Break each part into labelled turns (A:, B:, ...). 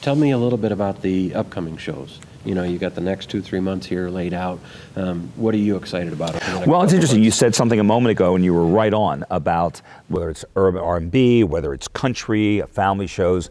A: Tell me a little bit about the upcoming shows. You know, you got the next two, three months here laid out. Um, what are you excited about?
B: Well, it's interesting. Months? You said something a moment ago, and you were right on about whether it's urban R&B, whether it's country, family shows.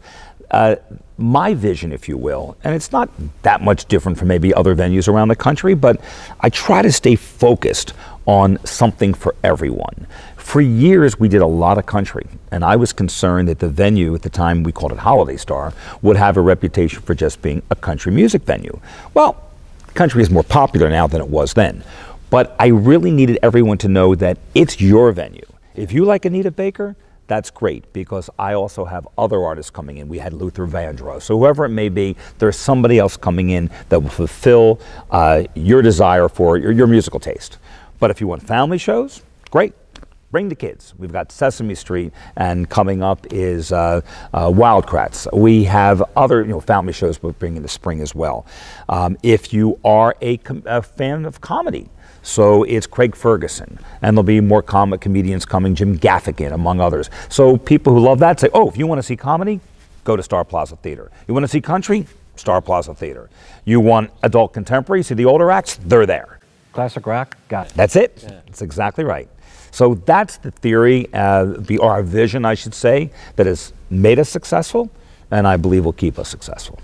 B: Uh, my vision, if you will, and it's not that much different from maybe other venues around the country, but I try to stay focused on something for everyone. For years, we did a lot of country, and I was concerned that the venue, at the time we called it Holiday Star, would have a reputation for just being a country music venue. Well, country is more popular now than it was then, but I really needed everyone to know that it's your venue. If you like Anita Baker, that's great because I also have other artists coming in. We had Luther Vandross. So whoever it may be, there's somebody else coming in that will fulfill uh, your desire for your, your musical taste. But if you want family shows, great. Bring the kids. We've got Sesame Street, and coming up is uh, uh, Wildcrats. We have other you know family shows we're bringing the spring as well. Um, if you are a, a fan of comedy, so it's Craig Ferguson, and there'll be more comic comedians coming, Jim Gaffigan, among others. So people who love that say, oh, if you want to see comedy, go to Star Plaza Theater. You want to see country? Star Plaza Theater. You want adult contemporary, see the older acts? They're there. Classic
A: rock? Got it.
B: That's it. Yeah. That's exactly right. So that's the theory, uh, the, or our vision, I should say, that has made us successful and I believe will keep us successful.